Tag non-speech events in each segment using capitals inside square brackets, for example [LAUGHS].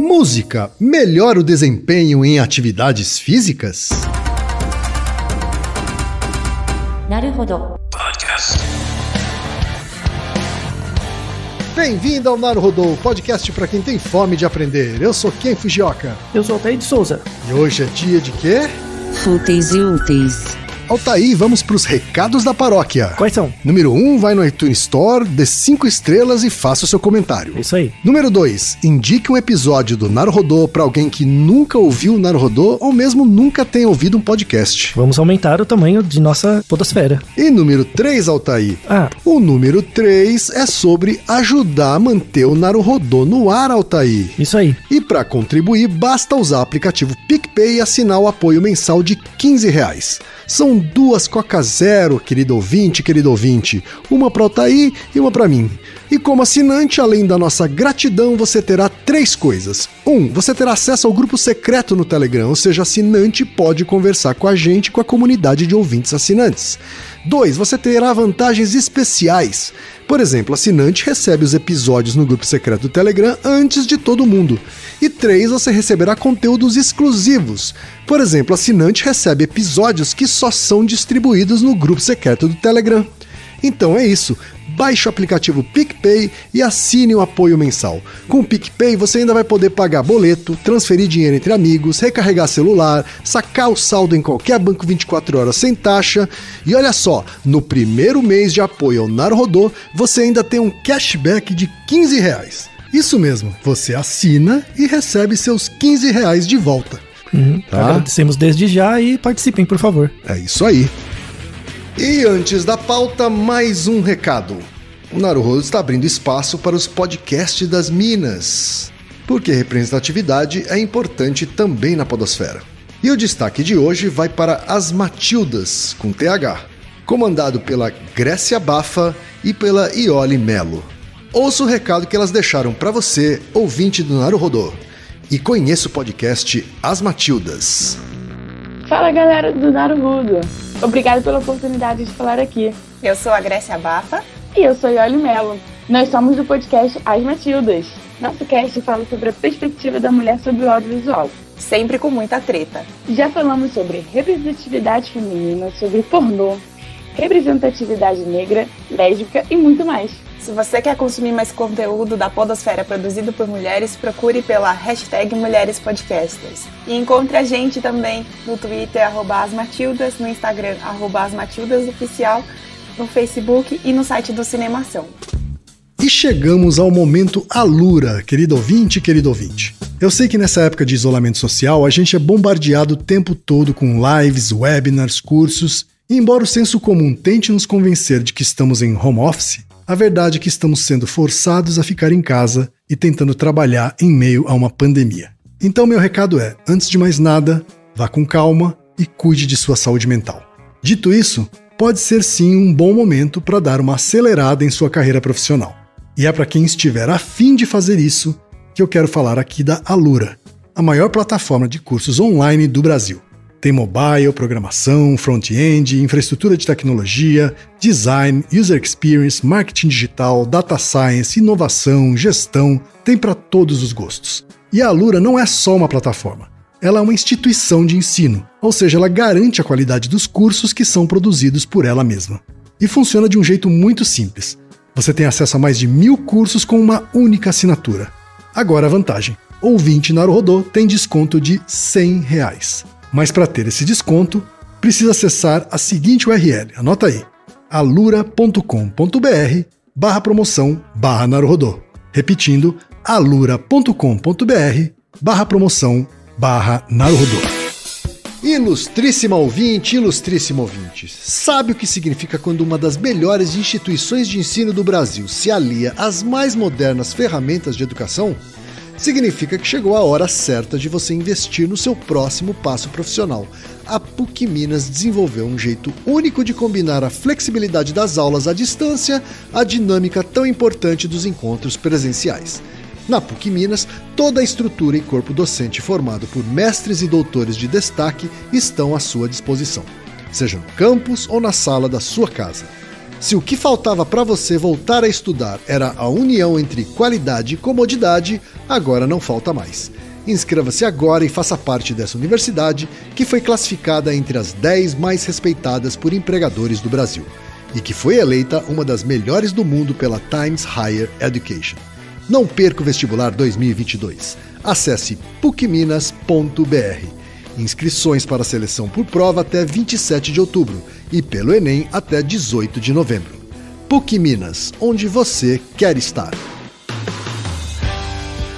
Música melhora o desempenho em atividades físicas? Podcast. Bem-vindo ao Naruhodô, podcast para quem tem fome de aprender. Eu sou Ken Fujioka. Eu sou Altair de Souza. E hoje é dia de quê? Fúteis e úteis. Altaí, vamos para os recados da paróquia. Quais são? Número 1, um, vai no iTunes Store, dê 5 estrelas e faça o seu comentário. É isso aí. Número 2, indique um episódio do Naruhodô para alguém que nunca ouviu o Naruhodô ou mesmo nunca tenha ouvido um podcast. Vamos aumentar o tamanho de nossa fotosfera. E número 3, Altaí. Ah. O número 3 é sobre ajudar a manter o Naruhodô no ar, Altaí. Isso aí. E para contribuir, basta usar o aplicativo PicPay e assinar o apoio mensal de 15 reais. São duas Coca Zero, querido ouvinte, querido ouvinte. Uma para o Altair e uma para mim. E como assinante, além da nossa gratidão, você terá três coisas. Um, você terá acesso ao grupo secreto no Telegram, ou seja, assinante pode conversar com a gente, com a comunidade de ouvintes assinantes. 2. Você terá vantagens especiais. Por exemplo, assinante recebe os episódios no grupo secreto do Telegram antes de todo mundo. E 3. Você receberá conteúdos exclusivos. Por exemplo, assinante recebe episódios que só são distribuídos no grupo secreto do Telegram. Então é isso. Baixe o aplicativo PicPay e assine o apoio mensal. Com o PicPay você ainda vai poder pagar boleto, transferir dinheiro entre amigos, recarregar celular, sacar o saldo em qualquer banco 24 horas sem taxa. E olha só, no primeiro mês de apoio ao Narodô, você ainda tem um cashback de 15 reais. Isso mesmo, você assina e recebe seus 15 reais de volta. Uhum, tá? Agradecemos desde já e participem, por favor. É isso aí. E antes da pauta, mais um recado. O Naruhodo está abrindo espaço para os podcasts das Minas, porque representatividade é importante também na podosfera. E o destaque de hoje vai para As Matildas, com TH, comandado pela Grécia Bafa e pela Iole Melo. Ouça o recado que elas deixaram para você, ouvinte do Naruhodo, e conheça o podcast As Matildas. Fala galera do Naruhodo! Obrigada pela oportunidade de falar aqui. Eu sou a Grécia Bafa. E eu sou Ioli Mello. Nós somos do podcast As Matildas. Nosso cast fala sobre a perspectiva da mulher sobre o audiovisual. Sempre com muita treta. Já falamos sobre representatividade feminina, sobre pornô, representatividade negra, lésbica e muito mais. Se você quer consumir mais conteúdo da Podosfera produzido por mulheres, procure pela hashtag Mulheres Podcasters. E encontre a gente também no Twitter, arroba asmatildas, no Instagram, arroba asmatildasoficial, no Facebook e no site do Cinemação. E chegamos ao momento Alura, querido ouvinte, querido ouvinte. Eu sei que nessa época de isolamento social a gente é bombardeado o tempo todo com lives, webinars, cursos, e embora o senso comum tente nos convencer de que estamos em home office, a verdade é que estamos sendo forçados a ficar em casa e tentando trabalhar em meio a uma pandemia. Então, meu recado é: antes de mais nada, vá com calma e cuide de sua saúde mental. Dito isso, pode ser sim um bom momento para dar uma acelerada em sua carreira profissional. E é para quem estiver afim de fazer isso que eu quero falar aqui da Alura, a maior plataforma de cursos online do Brasil. Tem mobile, programação, front-end, infraestrutura de tecnologia, design, user experience, marketing digital, data science, inovação, gestão, tem para todos os gostos. E a Alura não é só uma plataforma, ela é uma instituição de ensino, ou seja, ela garante a qualidade dos cursos que são produzidos por ela mesma. E funciona de um jeito muito simples. Você tem acesso a mais de mil cursos com uma única assinatura. Agora a vantagem: ouvinte Naruhodô tem desconto de R$ 100. Reais. Mas para ter esse desconto, precisa acessar a seguinte URL, anota aí, alura.com.br barra promoção barra Repetindo, alura.com.br barra promoção barra Naruhodô. Ilustríssima ouvinte, ilustríssima ouvinte, sabe o que significa quando uma das melhores instituições de ensino do Brasil se alia às mais modernas ferramentas de educação? significa que chegou a hora certa de você investir no seu próximo passo profissional. A PUC Minas desenvolveu um jeito único de combinar a flexibilidade das aulas à distância à dinâmica tão importante dos encontros presenciais. Na PUC Minas, toda a estrutura e corpo docente formado por mestres e doutores de destaque estão à sua disposição, seja no campus ou na sala da sua casa. Se o que faltava para você voltar a estudar era a união entre qualidade e comodidade, agora não falta mais. Inscreva-se agora e faça parte dessa universidade que foi classificada entre as 10 mais respeitadas por empregadores do Brasil e que foi eleita uma das melhores do mundo pela Times Higher Education. Não perca o vestibular 2022. Acesse pucminas.br. Inscrições para a seleção por prova até 27 de outubro e pelo Enem até 18 de novembro. PUC Minas, onde você quer estar.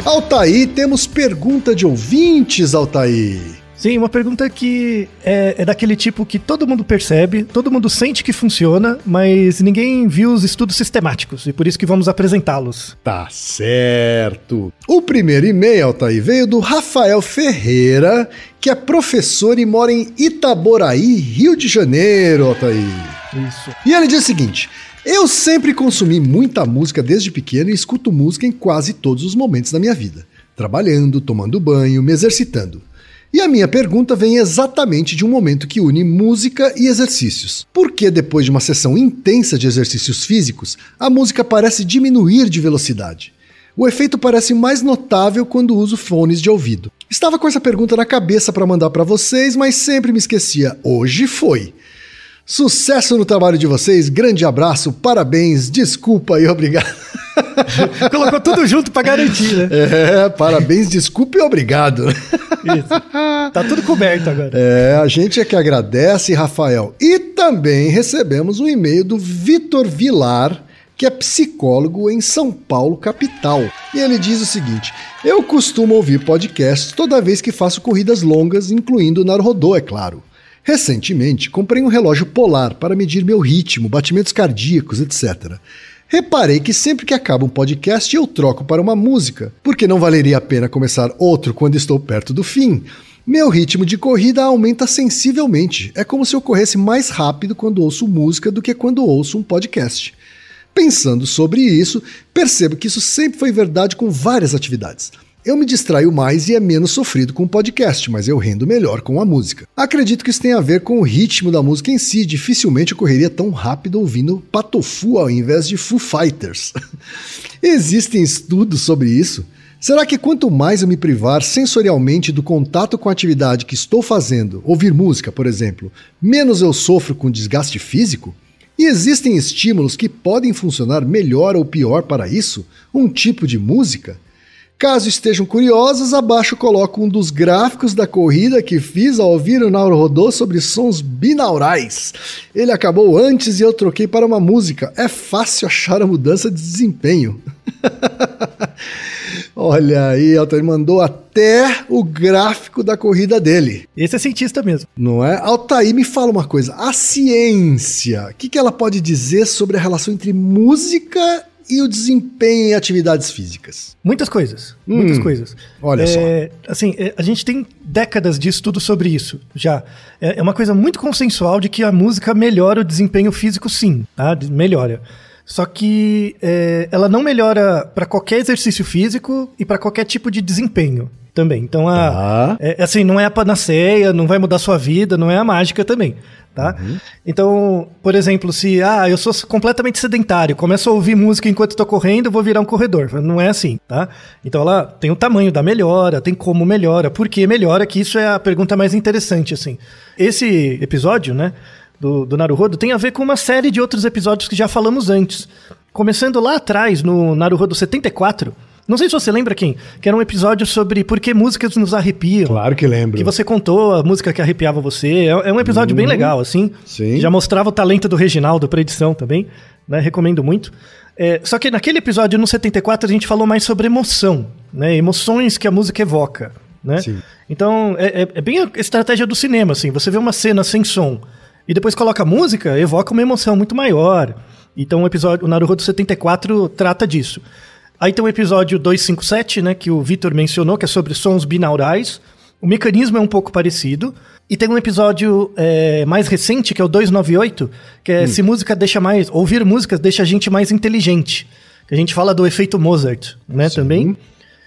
Altaí, temos pergunta de ouvintes, Altaí. Sim, uma pergunta que é, é, daquele tipo que todo mundo percebe, todo mundo sente que funciona, mas ninguém viu os estudos sistemáticos e por isso que vamos apresentá-los. Tá certo. O primeiro e-mail, Altair, veio do Rafael Ferreira, que é professor e mora em Itaboraí, Rio de Janeiro, Altair. Isso. E ele diz o seguinte. Eu sempre consumi muita música desde pequeno e escuto música em quase todos os momentos da minha vida. Trabalhando, tomando banho, me exercitando. E a minha pergunta vem exatamente de um momento que une música e exercícios. Por que depois de uma sessão intensa de exercícios físicos, a música parece diminuir de velocidade? O efeito parece mais notável quando uso fones de ouvido. Estava com essa pergunta na cabeça para mandar para vocês, mas sempre me esquecia. Hoje foi. Sucesso no trabalho de vocês, grande abraço, parabéns, desculpa e obrigado. [LAUGHS] Colocou tudo junto para garantir, né? É, parabéns, desculpa e obrigado. Isso. Tá tudo coberto agora. É, a gente é que agradece, Rafael. E também recebemos um e-mail do Vitor Vilar, que é psicólogo em São Paulo, capital. E ele diz o seguinte: Eu costumo ouvir podcasts toda vez que faço corridas longas, incluindo na Narodô, é claro. Recentemente, comprei um relógio polar para medir meu ritmo, batimentos cardíacos, etc. Reparei que sempre que acaba um podcast eu troco para uma música, porque não valeria a pena começar outro quando estou perto do fim. Meu ritmo de corrida aumenta sensivelmente. É como se eu corresse mais rápido quando ouço música do que quando ouço um podcast. Pensando sobre isso, percebo que isso sempre foi verdade com várias atividades. Eu me distraio mais e é menos sofrido com o podcast, mas eu rendo melhor com a música. Acredito que isso tem a ver com o ritmo da música em si, dificilmente ocorreria tão rápido ouvindo Patofu ao invés de Foo Fighters. [LAUGHS] Existem estudos sobre isso? Será que quanto mais eu me privar sensorialmente do contato com a atividade que estou fazendo, ouvir música, por exemplo, menos eu sofro com desgaste físico? E existem estímulos que podem funcionar melhor ou pior para isso? Um tipo de música? Caso estejam curiosos, abaixo coloco um dos gráficos da corrida que fiz ao ouvir o Nauro Rodô sobre sons binaurais. Ele acabou antes e eu troquei para uma música. É fácil achar a mudança de desempenho. [LAUGHS] Olha aí, Altair mandou até o gráfico da corrida dele. Esse é cientista mesmo. Não é? Altair, me fala uma coisa. A ciência, o que, que ela pode dizer sobre a relação entre música e o desempenho em atividades físicas? Muitas coisas, hum, muitas coisas. Olha é, só. Assim, é, a gente tem décadas de estudo sobre isso já. É, é uma coisa muito consensual de que a música melhora o desempenho físico, sim, tá? Melhora. Só que é, ela não melhora para qualquer exercício físico e para qualquer tipo de desempenho também. Então, a, tá. É, é, assim, não é a panaceia, não vai mudar sua vida, não é a mágica também, tá? Uhum. Então, por exemplo, se, ah, eu sou completamente sedentário, começo a ouvir música enquanto estou correndo, vou virar um corredor. Não é assim, tá? Então, ela tem o tamanho da melhora, tem como melhora, por que melhora, que isso é a pergunta mais interessante, assim. Esse episódio, né, do, do Naruhodo tem a ver com uma série de outros episódios que já falamos antes. Começando lá atrás, no Naruhodo 74, não sei se você lembra, quem, que era um episódio sobre por que músicas nos arrepiam. Claro que lembro. Que você contou a música que arrepiava você. É, é um episódio hum, bem uhum. legal, assim. Sim. Já mostrava o talento do Reginaldo pra edição também, né? Recomendo muito. É, só que naquele episódio, no 74, a gente falou mais sobre emoção, né? Emoções que a música evoca, né? Sim. Então, é, é, é bem a estratégia do cinema, assim. Você vê uma cena sem som e depois coloca música, evoca uma emoção muito maior. Então o episódio, o Naruhodo 74 trata disso. Aí tem o episódio 257, né, que o Vitor mencionou, que é sobre sons binaurais. O mecanismo é um pouco parecido. E tem um episódio é, mais recente, que é o 298, que é hum. se música deixa mais. Ouvir músicas deixa a gente mais inteligente. Que a gente fala do efeito Mozart, né, Sim. também.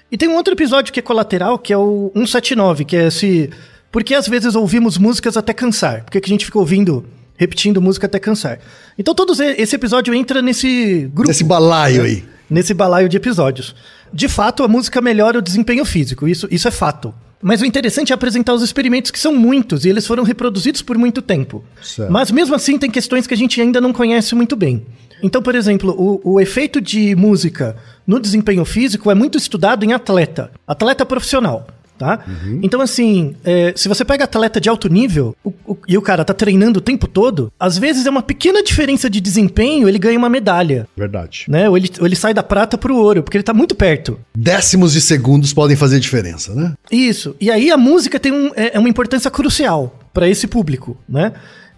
E tem um outro episódio que é colateral, que é o 179, que é se porque às vezes ouvimos músicas até cansar. Por que a gente fica ouvindo repetindo música até cansar. Então todos esse episódio entra nesse grupo. Nesse balaio né? aí. Nesse balaio de episódios. De fato, a música melhora o desempenho físico, isso, isso é fato. Mas o interessante é apresentar os experimentos que são muitos e eles foram reproduzidos por muito tempo. Certo. Mas mesmo assim tem questões que a gente ainda não conhece muito bem. Então, por exemplo, o, o efeito de música no desempenho físico é muito estudado em atleta, atleta profissional tá? Uhum. Então, assim, é, se você pega atleta de alto nível o, o, e o cara tá treinando o tempo todo, às vezes é uma pequena diferença de desempenho, ele ganha uma medalha. Verdade. Né? Ou ele, ou ele sai da prata pro ouro, porque ele tá muito perto. Décimos de segundos podem fazer diferença, né? Isso. E aí a música tem um, é, é uma importância crucial para esse público, né?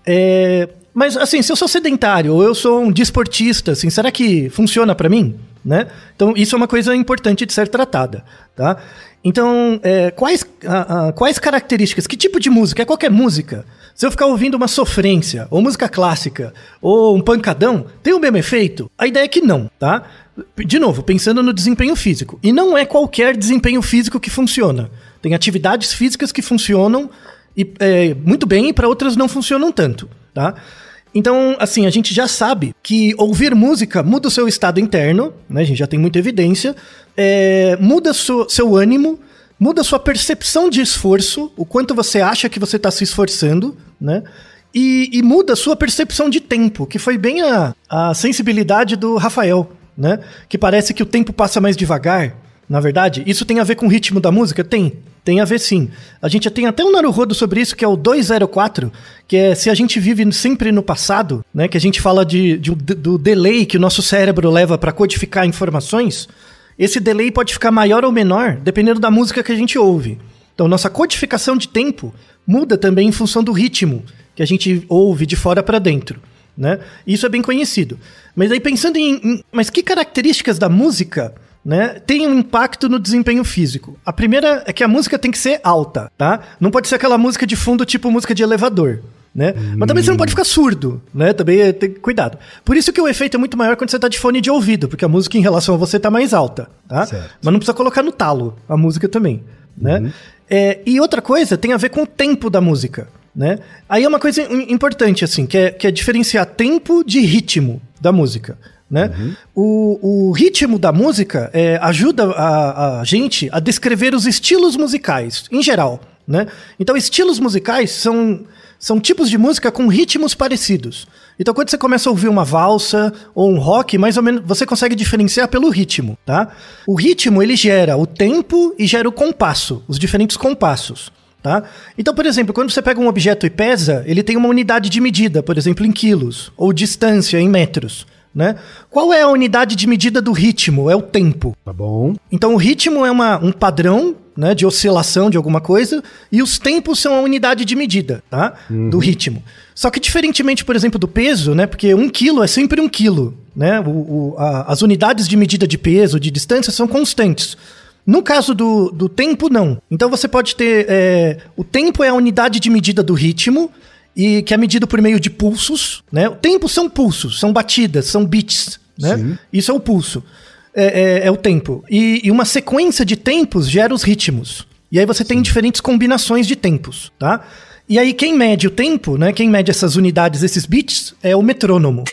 É, mas assim, se eu sou sedentário ou eu sou um desportista, assim, será que funciona para mim? né? Então, isso é uma coisa importante de ser tratada, tá? Então, é, quais, a, a, quais características, que tipo de música? É qualquer música. Se eu ficar ouvindo uma sofrência, ou música clássica, ou um pancadão, tem o mesmo efeito? A ideia é que não, tá? De novo, pensando no desempenho físico. E não é qualquer desempenho físico que funciona. Tem atividades físicas que funcionam e, é, muito bem e para outras não funcionam tanto, tá? Então, assim, a gente já sabe que ouvir música muda o seu estado interno, né? A gente já tem muita evidência, é, muda seu, seu ânimo, muda sua percepção de esforço, o quanto você acha que você está se esforçando, né? E, e, muda sua percepção de tempo, que foi bem a, a sensibilidade do Rafael, né? Que parece que o tempo passa mais devagar, na verdade, isso tem a ver com o ritmo da música? Tem. Tem a ver sim. A gente tem até um Naruhodo sobre isso, que é o 204, que é se a gente vive sempre no passado, né? Que a gente fala de, de do delay que o nosso cérebro leva para codificar informações. Esse delay pode ficar maior ou menor, dependendo da música que a gente ouve. Então, nossa codificação de tempo muda também em função do ritmo que a gente ouve de fora para dentro. Né? Isso é bem conhecido. Mas aí pensando em, em mas que características da música né, tem um impacto no desempenho físico. A primeira é que a música tem que ser alta, tá? Não pode ser aquela música de fundo tipo música de elevador. Né? Hum. Mas também você não pode ficar surdo, né? Também é, tem cuidado. Por isso que o efeito é muito maior quando você está de fone de ouvido, porque a música em relação a você está mais alta, tá? Certo. Mas não precisa colocar no talo a música também, né? Uhum. É, e outra coisa tem a ver com o tempo da música, né? Aí é uma coisa importante, assim, que é, que é diferenciar tempo de ritmo da música. Né? Uhum. O, o ritmo da música é, ajuda a, a gente a descrever os estilos musicais, em geral. Né? Então, estilos musicais são, são tipos de música com ritmos parecidos. Então, quando você começa a ouvir uma valsa ou um rock, mais ou menos você consegue diferenciar pelo ritmo, tá? O ritmo ele gera o tempo e gera o compasso, os diferentes compassos. Tá? Então, por exemplo, quando você pega um objeto e pesa, ele tem uma unidade de medida, por exemplo, em quilos, ou distância em metros né? Qual é a unidade de medida do ritmo? É o tempo. Tá bom. Então o ritmo é uma, um padrão né, de oscilação de alguma coisa, e os tempos são a unidade de medida, tá? Uhum. Do ritmo. Só que diferentemente, por exemplo, do peso, né? Porque um quilo é sempre um quilo, né? O, o, a, as unidades de medida de peso, de distância, são constantes. No caso do, do tempo, não. Então você pode ter. É, o tempo é a unidade de medida do ritmo, e que é medido por meio de pulsos, né? O tempo são pulsos, são batidas, são beats, né? Sim. Isso é o pulso, é, é, é o tempo. E, e, uma sequência de tempos gera os ritmos. E aí você Sim. tem diferentes combinações de tempos, tá? E aí quem mede o tempo, né? Quem mede essas unidades, esses beats, é o metrônomo.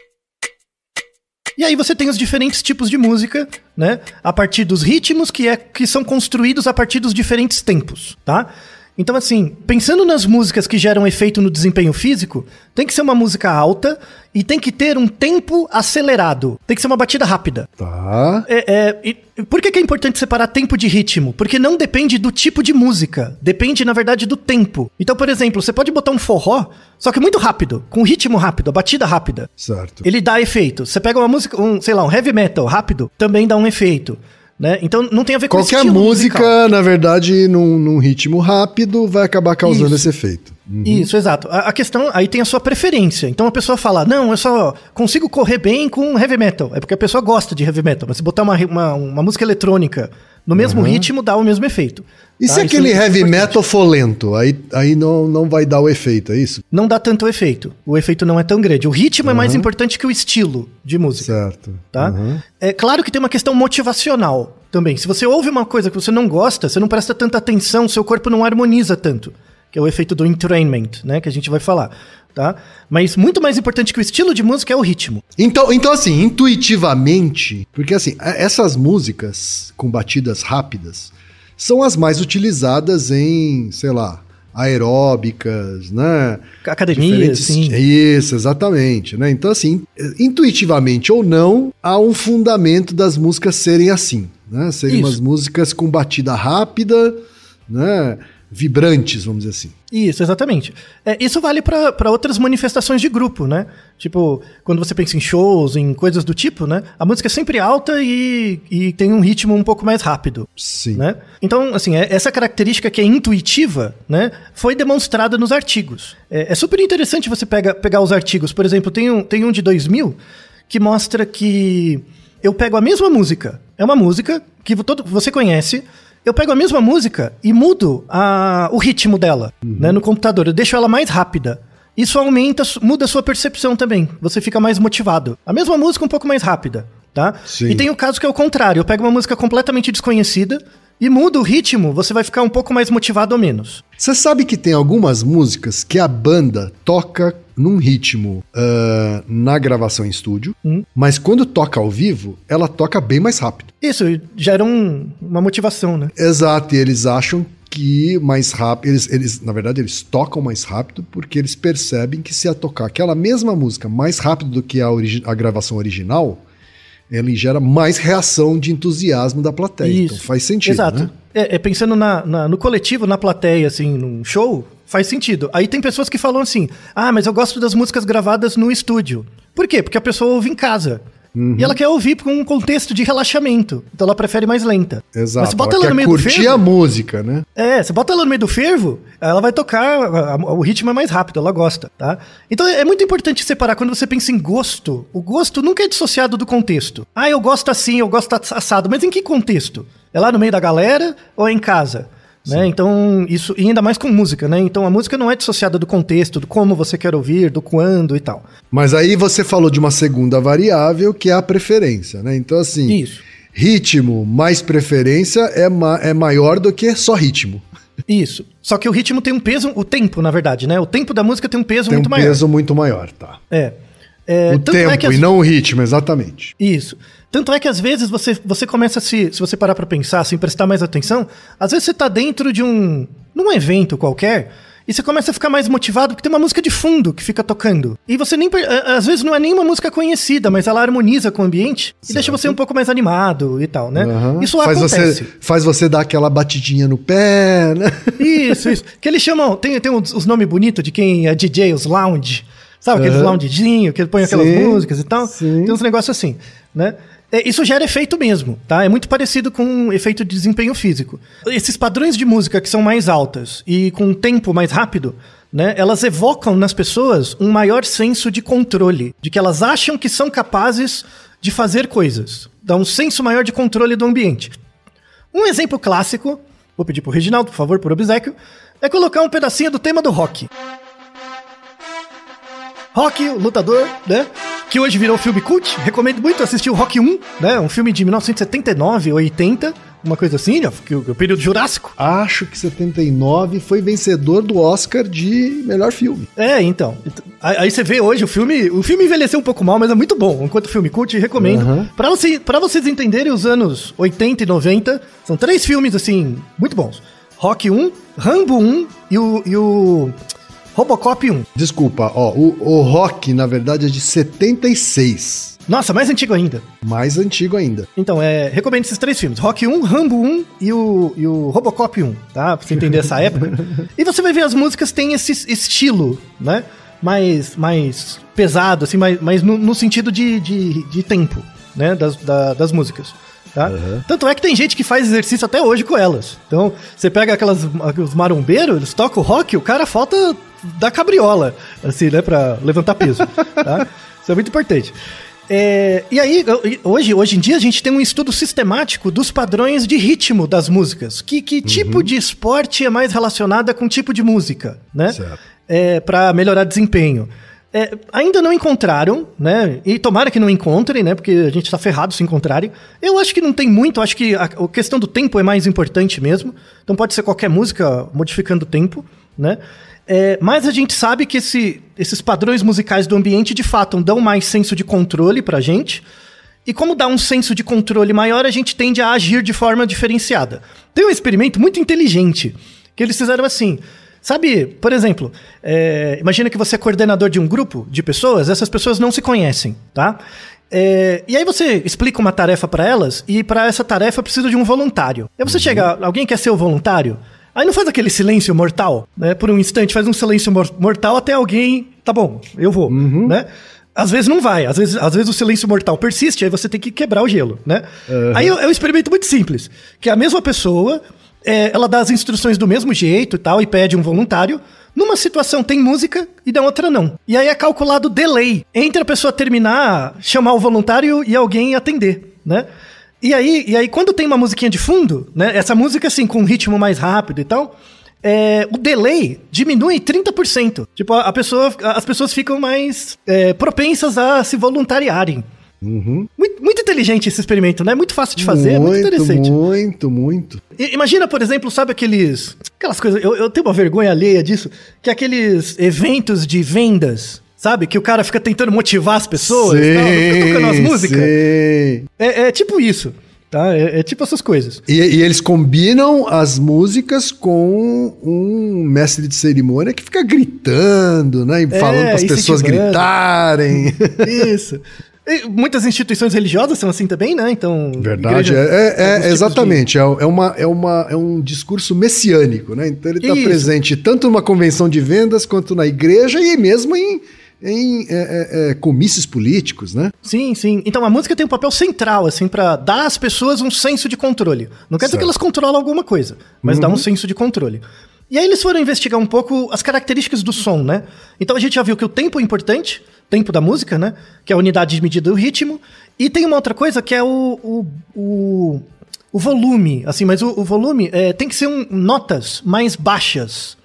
E aí você tem os diferentes tipos de música, né? A partir dos ritmos que, é, que são construídos a partir dos diferentes tempos, tá? Então, assim, pensando nas músicas que geram efeito no desempenho físico, tem que ser uma música alta e tem que ter um tempo acelerado. Tem que ser uma batida rápida. Tá. É, é, e por que, é importante separar tempo de ritmo? Porque não depende do tipo de música. Depende, na verdade, do tempo. Então, por exemplo, você pode botar um forró, só que muito rápido, com ritmo rápido, a batida rápida. Certo. Ele dá efeito. Você pega uma música, um, sei lá, um heavy metal rápido, também dá um efeito. Né? Então não tem a ver com Qualquer música, musical. na verdade, num, num, ritmo rápido, vai acabar causando Isso. esse efeito. Uhum. Isso, exato. A, a, questão aí tem a sua preferência. Então a pessoa fala: Não, eu só consigo correr bem com heavy metal. É porque a pessoa gosta de heavy metal. Mas se botar uma, uma, uma música eletrônica no mesmo uhum. ritmo dá o mesmo efeito. E tá? se aquele é heavy metal for lento? Aí, aí não, não vai dar o efeito, é isso? Não dá tanto efeito. O efeito não é tão grande. O ritmo uhum. é mais importante que o estilo de música. Certo. Tá? Uhum. É claro que tem uma questão motivacional também. Se você ouve uma coisa que você não gosta, você não presta tanta atenção, seu corpo não harmoniza tanto. Que é o efeito do entrainment, né? Que a gente vai falar tá? Mas muito mais importante que o estilo de música é o ritmo. Então, então assim, intuitivamente, porque assim, essas músicas com batidas rápidas são as mais utilizadas em, sei lá, aeróbicas, né? academias Diferentes... sim. Isso, exatamente, né? Então assim, intuitivamente ou não, há um fundamento das músicas serem assim, né? Serem Isso. umas músicas com batida rápida, né? Vibrantes, vamos dizer assim. Isso, exatamente. É, isso vale para outras manifestações de grupo, né? Tipo, quando você pensa em shows, em coisas do tipo, né? A música é sempre alta e, e tem um ritmo um pouco mais rápido. Sim. Né? Então, assim, é, essa característica que é intuitiva, né? Foi demonstrada nos artigos. É, é super interessante você pega, pegar os artigos. Por exemplo, tem um, tem um de 2000 que mostra que eu pego a mesma música. É uma música que todo, você conhece, eu pego a mesma música e mudo a, o ritmo dela uhum. né, no computador. Eu deixo ela mais rápida. Isso aumenta, muda a sua percepção também. Você fica mais motivado. A mesma música um pouco mais rápida, tá? Sim. E tem o caso que é o contrário. Eu pego uma música completamente desconhecida e mudo o ritmo, você vai ficar um pouco mais motivado ou menos. Você sabe que tem algumas músicas que a banda toca num ritmo uh, na gravação em estúdio, hum. mas quando toca ao vivo, ela toca bem mais rápido. Isso gera um, uma motivação, né? Exato, e eles acham que mais rápido, eles, eles, na verdade, eles tocam mais rápido porque eles percebem que se a tocar aquela mesma música mais rápido do que a, a gravação original, ele gera mais reação de entusiasmo da plateia. Então, Isso. Então faz sentido. Exato. Né? É, é, pensando na, na, no coletivo, na plateia, assim, num show, Faz sentido. Aí tem pessoas que falam assim: ah, mas eu gosto das músicas gravadas no estúdio. Por quê? Porque a pessoa ouve em casa. Uhum. E ela quer ouvir com um contexto de relaxamento. Então ela prefere mais lenta. Exato. Mas você bota ela, ela no meio curtir do fervo. a música, né? É, você bota ela no meio do fervo, ela vai tocar. A, a, o ritmo é mais rápido, ela gosta, tá? Então é muito importante separar quando você pensa em gosto. O gosto nunca é dissociado do contexto. Ah, eu gosto assim, eu gosto assado. Mas em que contexto? É lá no meio da galera ou é em casa? Né? Então, isso, e ainda mais com música, né? Então a música não é dissociada do contexto, do como você quer ouvir, do quando e tal. Mas aí você falou de uma segunda variável que é a preferência, né? Então, assim, isso. ritmo mais preferência é, ma é maior do que só ritmo. Isso. Só que o ritmo tem um peso, o tempo, na verdade, né? O tempo da música tem um peso tem muito um maior. Tem um peso muito maior, tá. É. é o é tempo é as... e não o ritmo, exatamente. Isso. Tanto é que às vezes você, você começa a se. Se você parar pra pensar, assim, prestar mais atenção, às vezes você tá dentro de um. num evento qualquer. E você começa a ficar mais motivado porque tem uma música de fundo que fica tocando. E você nem. Às vezes não é nenhuma música conhecida, mas ela harmoniza com o ambiente certo. e deixa você um pouco mais animado e tal, né? Uhum. Isso faz acontece. Você, faz você dar aquela batidinha no pé, [LAUGHS] né? Isso, isso. Que eles chamam. Tem, tem uns, os nomes bonitos de quem é DJ, os lounge. Sabe, aqueles uhum. loungezinho que põe aquelas músicas e tal. Sim. Tem uns negócios assim, né? É, isso gera efeito mesmo, tá? É muito parecido com o efeito de desempenho físico. Esses padrões de música que são mais altas e com um tempo mais rápido, né? Elas evocam nas pessoas um maior senso de controle, de que elas acham que são capazes de fazer coisas. Dá um senso maior de controle do ambiente. Um exemplo clássico, vou pedir pro Reginaldo, por favor, por obsequio, é colocar um pedacinho do tema do rock. Rock, lutador, né? que hoje virou filme cult. Recomendo muito assistir o Rock 1, né? Um filme de 1979, 80, uma coisa assim, né? Que o período Jurássico. Acho que 79 foi vencedor do Oscar de melhor filme. É, então. então aí você vê hoje o filme, o filme envelheceu um pouco mal, mas é muito bom. Enquanto filme cult, recomendo. Uhum. Para você, para vocês entenderem os anos 80 e 90, são três filmes assim muito bons. Rock 1, Rambo 1 e o, e o Robocop 1. Desculpa, ó, o, o Rock, na verdade, é de 76. Nossa, mais antigo ainda. Mais antigo ainda. Então, é, recomendo esses três filmes: Rock 1, Rambo 1 e o, e o Robocop 1, tá? Pra você entender essa época. [LAUGHS] E você vai ver as músicas têm esse estilo, né? Mais, mais pesado, assim, mais, mais no, no sentido de, de, de, tempo, né? Das, da, das músicas. Tá? Uhum. Tanto é que tem gente que faz exercício até hoje com elas. Então, você pega aquelas, os marombeiros, eles tocam rock, o cara falta da cabriola, assim, né? Pra levantar peso. [LAUGHS] tá? Isso é muito importante. É, e aí, hoje, hoje em dia, a gente tem um estudo sistemático dos padrões de ritmo das músicas. Que, que uhum. tipo de esporte é mais relacionada com tipo de música, né? Certo. É, para melhorar desempenho. É, ainda não encontraram, né? E tomara que não encontrem, né? Porque a gente está ferrado se encontrarem. Eu acho que não tem muito, acho que a, a questão do tempo é mais importante mesmo. Então pode ser qualquer música modificando o tempo, né? É, mas a gente sabe que esse, esses padrões musicais do ambiente de fato dão mais senso de controle pra gente. E como dá um senso de controle maior, a gente tende a agir de forma diferenciada. Tem um experimento muito inteligente que eles fizeram assim. Sabe, por exemplo, é, imagina que você é coordenador de um grupo de pessoas, essas pessoas não se conhecem, tá? É, e aí você explica uma tarefa para elas e para essa tarefa precisa de um voluntário. Aí você uhum. chega, alguém quer ser o voluntário? Aí não faz aquele silêncio mortal, né? Por um instante, faz um silêncio mor mortal até alguém. Tá bom, eu vou, uhum. né? Às vezes não vai, às vezes, às vezes o silêncio mortal persiste, aí você tem que quebrar o gelo, né? Uhum. Aí é um experimento muito simples, que a mesma pessoa, é, ela dá as instruções do mesmo jeito e tal, e pede um voluntário. Numa situação tem música e da outra não. E aí é calculado o delay entre a pessoa terminar, chamar o voluntário e alguém atender, né? E aí, e aí, quando tem uma musiquinha de fundo, né? Essa música, assim, com um ritmo mais rápido e tal. É, o delay diminui 30%. Tipo, a, pessoa, as pessoas ficam mais é, propensas a se voluntariarem. Uhum. Muito, muito, inteligente esse experimento, né? Muito fácil de fazer, é muito, muito interessante. Muito, muito. I, imagina, por exemplo, sabe aqueles. Aquelas coisas. Eu, eu tenho uma vergonha alheia disso, que é aqueles eventos de vendas Sabe? Que o cara fica tentando motivar as pessoas, sei, tal, fica tocando as músicas. É, é tipo isso. Tá? É, é, tipo essas coisas. E, e, eles combinam as músicas com um mestre de cerimônia que fica gritando, né? E é, falando para as pessoas gritarem. [LAUGHS] Isso. E muitas instituições religiosas são assim também, né? Então. Verdade, igreja, é, é, é tipo exatamente. De... É, é, uma, é, uma, é um discurso messiânico, né? Então ele está presente tanto numa convenção de vendas quanto na igreja e mesmo em em é, é, é, comícios políticos, né? Sim, sim. Então a música tem um papel central, assim, para dar às pessoas um senso de controle. Não quer dizer que elas controlam alguma coisa, mas uhum. dá um uhum. senso de controle. E aí eles foram investigar um pouco as características do som, né? Então a gente já viu que o tempo é importante, tempo da música, né? Que é a unidade de medida do ritmo. E tem uma outra coisa que é o, o, o, o volume, assim, mas o, o volume é, tem que ser um, notas mais baixas.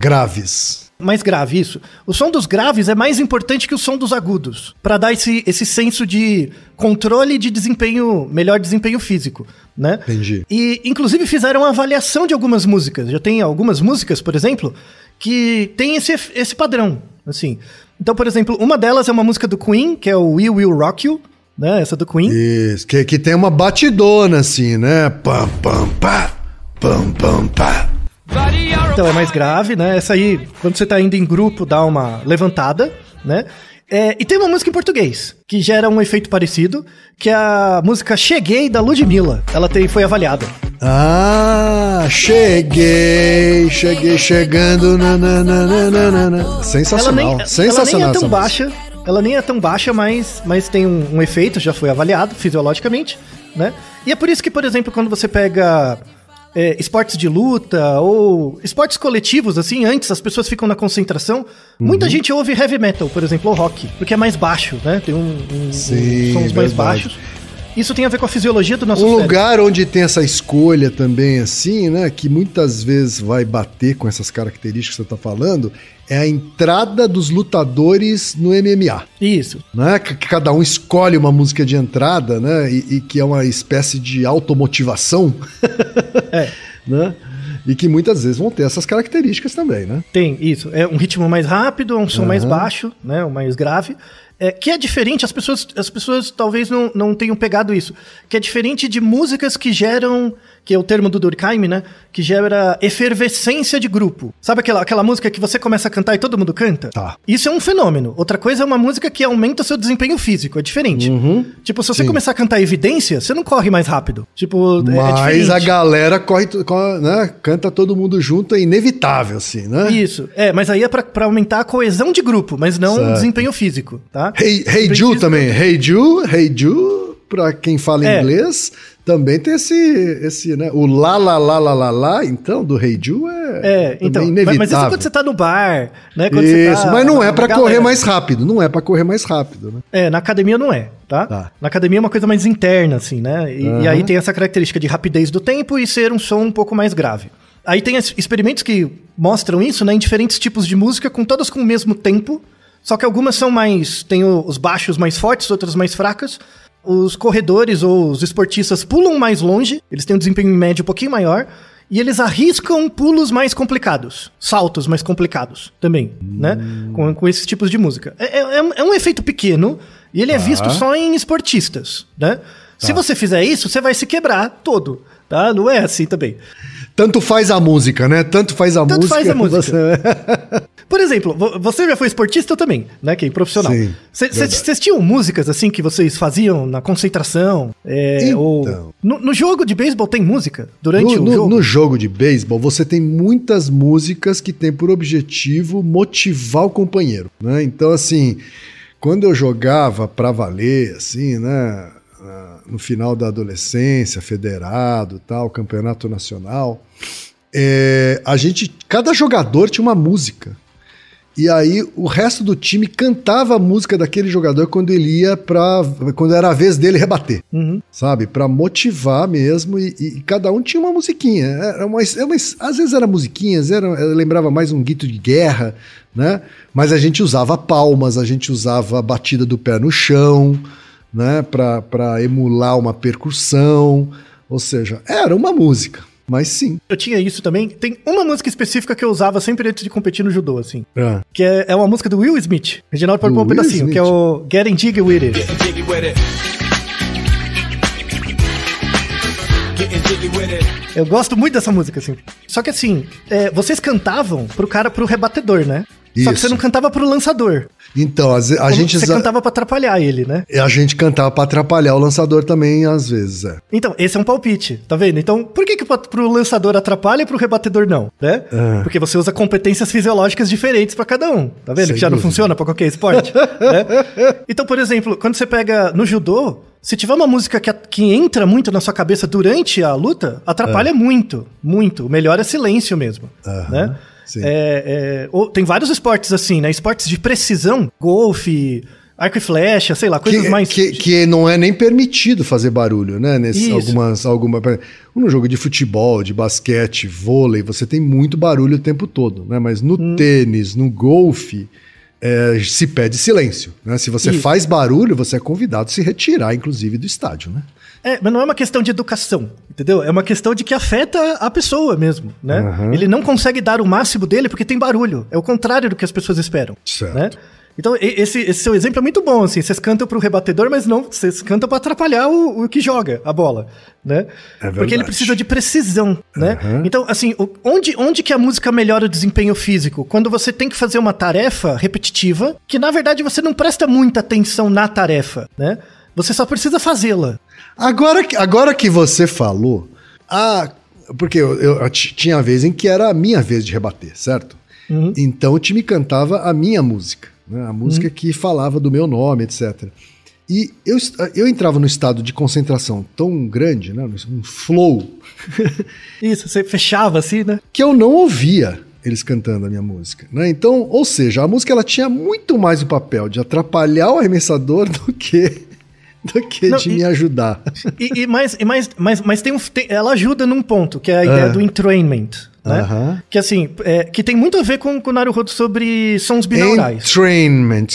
Graves mais grave isso. O som dos graves é mais importante que o som dos agudos, para dar esse, esse senso de controle de desempenho, melhor desempenho físico, né? Entendi. E inclusive fizeram avaliação de algumas músicas. Já tem algumas músicas, por exemplo, que tem esse, esse padrão, assim. Então, por exemplo, uma delas é uma música do Queen, que é o We Will Rock You, né? Essa do Queen. Isso, que, que tem uma batidona assim, né? Pam pam pá, pam pam pá. Então é mais grave, né? Essa aí, quando você tá indo em grupo, dá uma levantada, né? É, e tem uma música em português que gera um efeito parecido, que é a música Cheguei da Ludmilla. Ela tem, foi avaliada. Ah, cheguei, cheguei chegando na na na na na Sensacional, ela nem, sensacional. Ela nem é tão baixa, ela nem é tão baixa, mas, mas tem um, um efeito, já foi avaliado fisiologicamente, né? E é por isso que, por exemplo, quando você pega é, esportes de luta ou esportes coletivos, assim, antes as pessoas ficam na concentração. Uhum. Muita gente ouve heavy metal, por exemplo, ou rock, porque é mais baixo, né? Tem um, um, Sim, um sons mais baixos. Isso tem a ver com a fisiologia do nosso um Um lugar onde tem essa escolha também, assim, né? Que muitas vezes vai bater com essas características que você está falando, é a entrada dos lutadores no MMA. Isso. Né? Que, cada um escolhe uma música de entrada, né? E, e que é uma espécie de automotivação. [LAUGHS] é. Né? E que muitas vezes vão ter essas características também, né? Tem, isso. É um ritmo mais rápido, um som uhum. mais baixo, né? O mais grave é, que é diferente, as pessoas, as pessoas talvez não, não tenham pegado isso, que é diferente de músicas que geram, que é o termo do Durkheim, né? Que gera efervescência de grupo. Sabe aquela, aquela música que você começa a cantar e todo mundo canta? Tá. Isso é um fenômeno. Outra coisa é uma música que aumenta o seu desempenho físico, é diferente. Uhum. Tipo, se você Sim. começar a cantar evidência, você não corre mais rápido. Tipo, é Mas é a galera corre, corre, né? Canta todo mundo junto, é inevitável, assim, né? Isso. É, mas aí é pra, aumentar a coesão de grupo, mas não certo. o desempenho físico, tá? Hey, hey Ju também. Hey Ju, Hey Ju, pra quem fala é. inglês, também tem esse, esse, né? O la la la la la la. então, do hey Ju é, é então, inevitável. Mas isso é quando você tá no bar, né? Quando isso, tá mas não é para correr mais rápido, não é para correr mais rápido, né? É, na academia não é, tá? tá. Na academia é uma coisa mais interna, assim, né? E, uhum. e aí tem essa característica de rapidez do tempo e ser um som um pouco mais grave. Aí tem experimentos que mostram isso, né? Em diferentes tipos de música, com todas com o mesmo tempo, só que algumas são mais. tem os baixos mais fortes, outras mais fracas. Os corredores ou os esportistas pulam mais longe, eles têm um desempenho médio um pouquinho maior. E eles arriscam pulos mais complicados, saltos mais complicados também, hum. né? Com, com, esses tipos de música. É, é, é um é efeito pequeno e ele é tá. é visto só em esportistas, né? Tá. Se você fizer isso, você vai se quebrar todo, tá? Não é assim também. Tanto faz a música, né? Tanto faz a Tanto música. Tanto faz a música. Você... [LAUGHS] exemplo, você já foi esportista, também, né, Key? É profissional. Vocês tinham músicas, assim, que vocês faziam na concentração? É, então, ou... no, no, jogo de beisebol tem música? Durante no, o jogo? No jogo de beisebol, você tem muitas músicas que tem por objetivo motivar o companheiro, né? Então, assim, quando eu jogava pra valer, assim, né, no final da adolescência, federado, tal, campeonato nacional... É, a gente, cada jogador tinha uma música e aí o resto do time cantava a música daquele jogador quando ele ia para quando era a vez dele rebater, uhum. sabe? Para motivar mesmo e, e, cada um tinha uma musiquinha. Era uma, era é uma, às vezes era musiquinhas, era, lembrava mais um grito de guerra, né? Mas a gente usava palmas, a gente usava a batida do pé no chão, né? Para emular uma percussão. Ou seja, era uma música. Mas sim. Eu tinha isso também. Tem uma música específica que eu usava sempre antes de competir no judô, assim. Ah. Que é, é, uma música do Will Smith. Reginaldo pode pôr um pedacinho, Smith. que é o Getting Jiggy With It. Getting Jiggy With It. Eu gosto muito dessa música, assim. Só que assim, é, vocês cantavam pro cara, pro rebatedor, né? Isso. Só que você não cantava pro lançador. Então, a, gente. Você cantava para atrapalhar ele, né? A gente cantava para atrapalhar o lançador também, às vezes, é. Então, esse é um palpite, tá vendo? Então, por que, que pro lançador atrapalha e pro rebatedor não, né? Ah. Porque você usa competências fisiológicas diferentes para cada um, tá vendo? Sem que já dúvida. não funciona para qualquer esporte. [LAUGHS] né? Então, por exemplo, quando você pega no judô, se tiver uma música que, que entra muito na sua cabeça durante a luta, atrapalha é. muito, muito. O melhor é silêncio mesmo, uhum. né? É, é, tem vários esportes assim, né? Esportes de precisão, golfe, arco e flecha, sei lá, coisas que, mais. Que, que, não é nem permitido fazer barulho, né? Nesses, algumas, alguma, no jogo de futebol, de basquete, vôlei, você tem muito barulho o tempo todo, né? Mas no hum. tênis, no golfe. É, se pede silêncio. Né? Se você Isso. faz barulho, você é convidado a se retirar, inclusive, do estádio. Né? É, mas não é uma questão de educação, entendeu? É uma questão de que afeta a pessoa mesmo, né? Uhum. Ele não consegue dar o máximo dele porque tem barulho. É o contrário do que as pessoas esperam. Né? Certo. Né? Então, esse, esse, seu exemplo é muito bom, assim, vocês cantam pro rebatedor, mas não, vocês cantam para atrapalhar o, o, que joga a bola, né? É Porque ele precisa de precisão, né? Uhum. Então, assim, onde, onde que a música melhora o desempenho físico? Quando você tem que fazer uma tarefa repetitiva, que na verdade você não presta muita atenção na tarefa, né? Você só precisa fazê-la, Agora, agora que você falou, a, porque eu, eu, eu tinha a vez em que era a minha vez de rebater, certo? Uhum. Então o time cantava a minha música, né? a música uhum. que falava do meu nome, etc. E eu, eu entrava num estado de concentração tão grande, né? um flow. [LAUGHS] Isso, você fechava assim, né? Que eu não ouvia eles cantando a minha música. Né? Então, ou seja, a música ela tinha muito mais o papel de atrapalhar o arremessador [LAUGHS] do que do que não, de e, me ajudar. E, e mais, e mais, mas, mas tem um, tem, ela ajuda num ponto, que é a ideia ah. do entrainment né? Uh -huh. Que assim, é, que tem muito a ver com, com o Naruhodo sobre sons binaurais. Entrainment.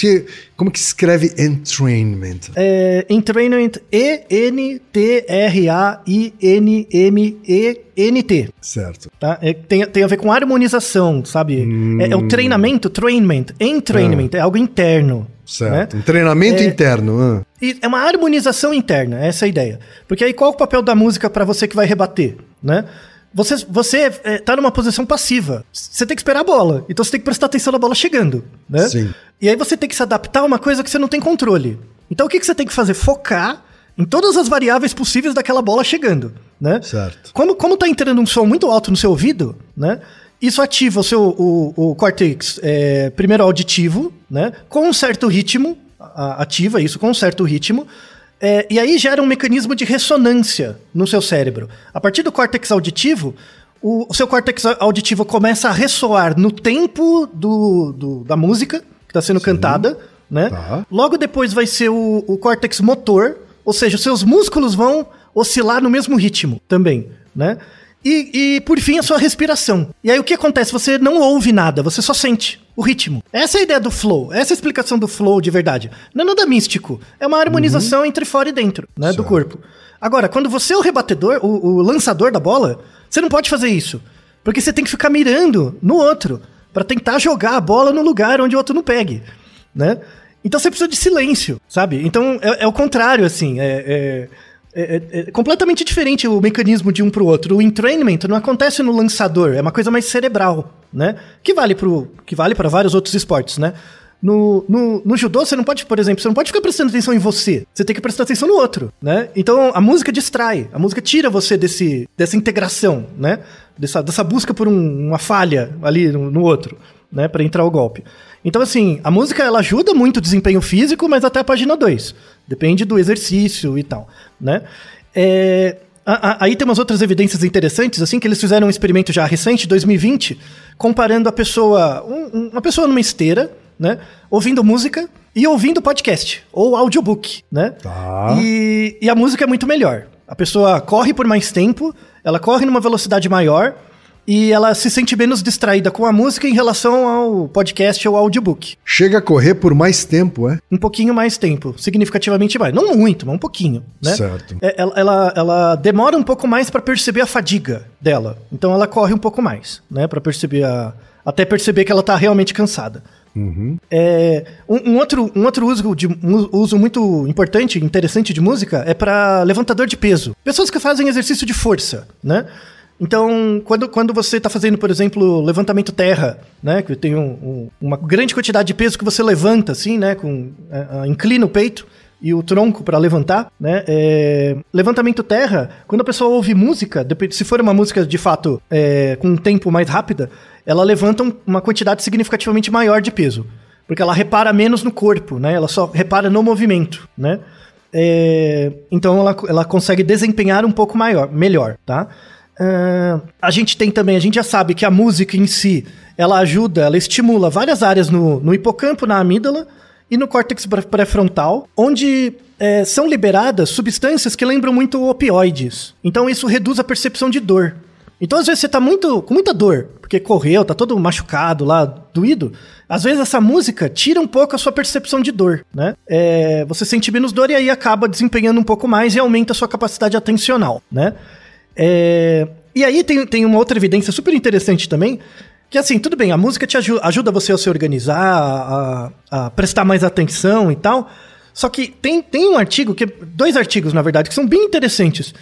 Como que escreve entrainment? É, entrainment E-N-T-R-A-I-N-M-E-N-T. Certo. Tá? É, tem, tem a ver com harmonização, sabe? Hum. É, é, o treinamento, trainment, entrainment, ah. é algo interno. Certo. Né? Um treinamento é, interno. Ah. é uma harmonização interna, essa é a ideia. Porque aí qual é o papel da música para você que vai rebater, né? você, você é, tá numa posição passiva. Você tem que esperar a bola. Então você tem que prestar atenção na bola chegando, né? Sim. E aí você tem que se adaptar a uma coisa que você não tem controle. Então o que, que você tem que fazer? Focar em todas as variáveis possíveis daquela bola chegando, né? Certo. Como, como tá entrando um som muito alto no seu ouvido, né? Isso ativa o seu o, o cortex é, primeiro auditivo, né? Com um certo ritmo, ativa isso com um certo ritmo. É, e aí gera um mecanismo de ressonância no seu cérebro. A partir do córtex auditivo, o, o seu córtex auditivo começa a ressoar no tempo do, do da música que está sendo Sim. cantada. Né? Tá. Logo depois vai ser o, o córtex motor, ou seja, os seus músculos vão oscilar no mesmo ritmo também. Né? E, e, por fim, a sua respiração. E aí o que acontece? Você não ouve nada, você só sente o ritmo. Essa é a ideia do flow, essa é a explicação do flow de verdade. Não é nada místico, é uma harmonização uhum. entre fora e dentro né, certo. do corpo. Agora, quando você é o rebatedor, o, o lançador da bola, você não pode fazer isso. Porque você tem que ficar mirando no outro para tentar jogar a bola no lugar onde o outro não pegue, né? Então você precisa de silêncio, sabe? Então é, é o contrário, assim. É, é é, é, é, completamente diferente o mecanismo de um para o outro. O entrainment não acontece no lançador, é uma coisa mais cerebral, né? Que vale para que vale para vários outros esportes, né? No, no, no, judô, você não pode, por exemplo, você não pode ficar prestando atenção em você. Você tem que prestar atenção no outro, né? Então a música distrai, a música tira você desse, dessa integração, né? Dessa, dessa busca por um, uma falha ali no, no outro, né? Para entrar o golpe. Então, assim, a música ela ajuda muito o desempenho físico, mas até a página 2. Depende do exercício e tal, né? É, a, a, aí tem umas outras evidências interessantes, assim, que eles fizeram um experimento já recente, 2020, comparando a pessoa, um, uma pessoa numa esteira, né, ouvindo música e ouvindo podcast, ou audiobook, né? Tá. E, e a música é muito melhor. A pessoa corre por mais tempo, ela corre numa velocidade maior, e ela se sente menos distraída com a música em relação ao podcast ou audiobook. Chega a correr por mais tempo, é? Um pouquinho mais tempo, significativamente mais. Não muito, mas um pouquinho, né? Certo. É, ela, ela, ela demora um pouco mais para perceber a fadiga dela. Então ela corre um pouco mais, né? Para perceber a. Até perceber que ela tá realmente cansada. Uhum. É, um, um, outro, um outro uso, de, um uso muito importante, interessante de música é para levantador de peso. Pessoas que fazem exercício de força, né? Então, quando, quando você está fazendo, por exemplo, levantamento terra, né? Que tem um, um, uma grande quantidade de peso que você levanta, assim, né? Com, é, é, inclina o peito e o tronco para levantar, né? É, levantamento terra, quando a pessoa ouve música, se for uma música de fato é, com um tempo mais rápida, ela levanta uma quantidade significativamente maior de peso. Porque ela repara menos no corpo, né? Ela só repara no movimento, né? É, então ela, ela consegue desempenhar um pouco maior, melhor, tá? Uh, a gente tem também, a gente já sabe que a música em si, ela ajuda, ela estimula várias áreas no, no hipocampo, na amígdala e no córtex pré-frontal, onde é, são liberadas substâncias que lembram muito opioides. Então isso reduz a percepção de dor. Então, às vezes, você tá muito, com muita dor, porque correu, tá todo machucado lá, doído. Às vezes, essa música tira um pouco a sua percepção de dor, né? É, você sente menos dor e aí acaba desempenhando um pouco mais e aumenta a sua capacidade atencional, né? É... E aí tem, tem uma outra evidência super interessante também, que é assim, tudo bem, a música te ajuda, ajuda você a se organizar, a, a, prestar mais atenção e tal. Só que tem, tem um artigo, que dois artigos, na verdade, que são bem interessantes.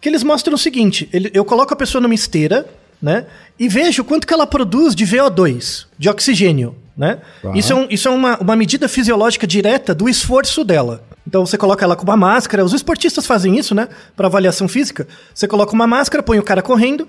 Que eles mostram o seguinte: ele, eu coloco a pessoa numa esteira, né? E vejo quanto que ela produz de VO2, de oxigênio. Né? Tá. Isso é, um, isso é uma, uma medida fisiológica direta do esforço dela. Então você coloca ela com uma máscara. Os esportistas fazem isso, né? Para avaliação física. Você coloca uma máscara, põe o cara correndo.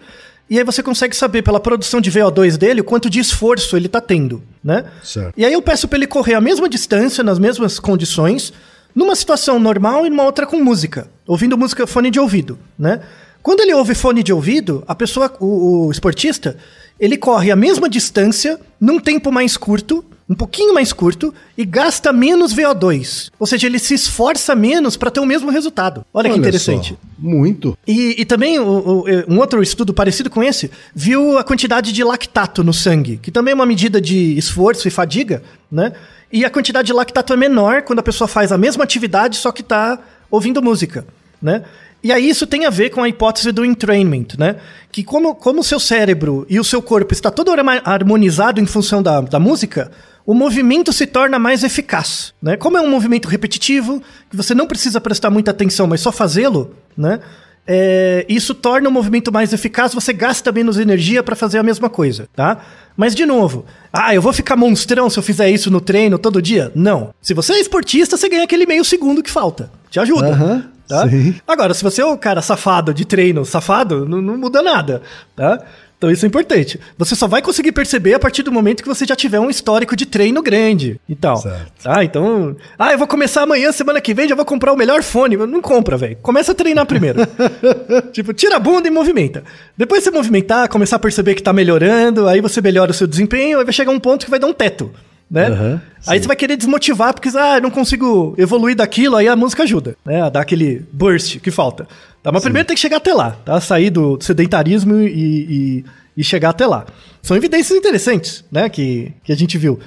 E aí você consegue saber pela produção de VO2 dele o quanto de esforço ele tá tendo, né? Certo. E aí eu peço para ele correr a mesma distância, nas mesmas condições, numa situação normal e numa outra com música, ouvindo música fone de ouvido, né? Quando ele ouve fone de ouvido, a pessoa, o, o esportista, ele corre a mesma distância num tempo mais curto um pouquinho mais curto e gasta menos VO2. Ou seja, ele se esforça menos para ter o mesmo resultado. Olha, Olha que interessante. Só. Muito. E, e também o, o, um outro estudo parecido com esse viu a quantidade de lactato no sangue, que também é uma medida de esforço e fadiga, né? E a quantidade de lactato é menor quando a pessoa faz a mesma atividade, só que está ouvindo música, né? E aí isso tem a ver com a hipótese do entrainment, né? Que como, como o seu cérebro e o seu corpo está todo harmonizado em função da, da música, o movimento se torna mais eficaz. Né? Como é um movimento repetitivo, que você não precisa prestar muita atenção, mas só fazê-lo, né? É, isso torna o movimento mais eficaz, você gasta menos energia para fazer a mesma coisa, tá? Mas de novo, ah, eu vou ficar monstrão se eu fizer isso no treino todo dia? Não. Se você é esportista, você ganha aquele meio segundo que falta. Te ajuda. Uhum, tá? Sim. Agora, se você é um cara safado de treino, safado, não, não muda nada, tá? Então isso é importante. Você só vai conseguir perceber a partir do momento que você já tiver um histórico de treino grande e então, tal. Certo. Ah, então. Ah, eu vou começar amanhã, semana que vem, já vou comprar o melhor fone. Não compra, velho. Começa a treinar primeiro. [LAUGHS] tipo, tira a bunda e movimenta. Depois você movimentar, começar a perceber que tá melhorando, aí você melhora o seu desempenho, aí vai chegar um ponto que vai dar um teto. Né? Uhum, aí você vai querer desmotivar porque ah, não consigo evoluir daquilo, aí a música ajuda, né? A dar aquele burst que falta. Tá? Mas Sim. primeiro tem que chegar até lá, tá? Sair do sedentarismo e, e, e chegar até lá. São evidências interessantes, né? Que, que a gente viu.